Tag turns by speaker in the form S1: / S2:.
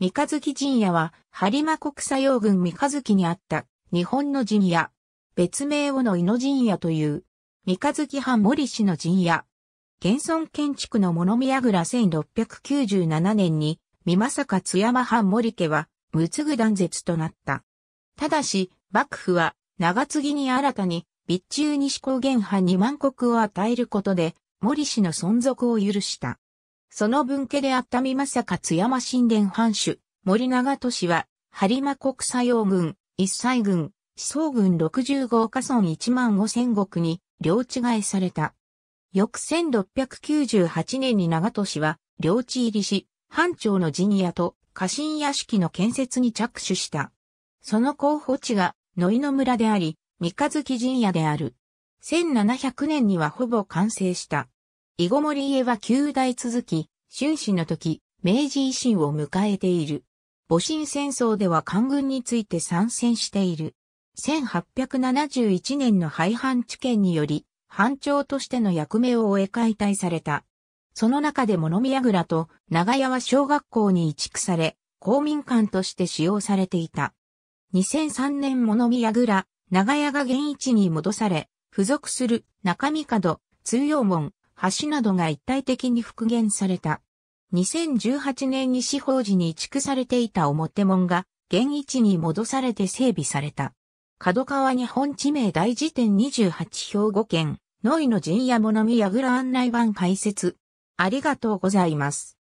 S1: 三日月陣屋は、播磨国佐用軍三日月にあった、日本の
S2: 陣屋。別名の井の陣屋という、三日月藩森氏の陣屋。現存建築の物見櫓1697年に、美作津山藩森家は、つぐ断絶となった。ただし、幕府は、長継に新たに、備中西高原藩二万国を与えることで、森氏の存続を許した。その分家であった三正津山神殿藩主、森長都市は、播磨国西王軍、一歳軍、思想軍65家村1万5千国に、領地替えされた。翌1698年に長都市は、領地入りし、藩庁のジニアと家臣屋敷の建設に着手した。その候補地が、野井の村であり、三日月神屋である。1700年にはほぼ完成した。イゴモリ家は旧代続き、春史の時、明治維新を迎えている。戊辰戦争では官軍について参戦している。1871年の廃藩置県により、藩長としての役目を終え解体された。その中で物見櫓と長屋は小学校に移築され、公民館として使用されていた。2003年物見櫓、長屋が現地に戻され、付属する中見角、通用門、橋などが一体的に復元された。2018年に司法寺に移築されていた表門が現位置に戻されて整備された。角川日本地名大辞典28兵庫県、野井の陣屋物見ら案
S1: 内版解説。ありがとうございます。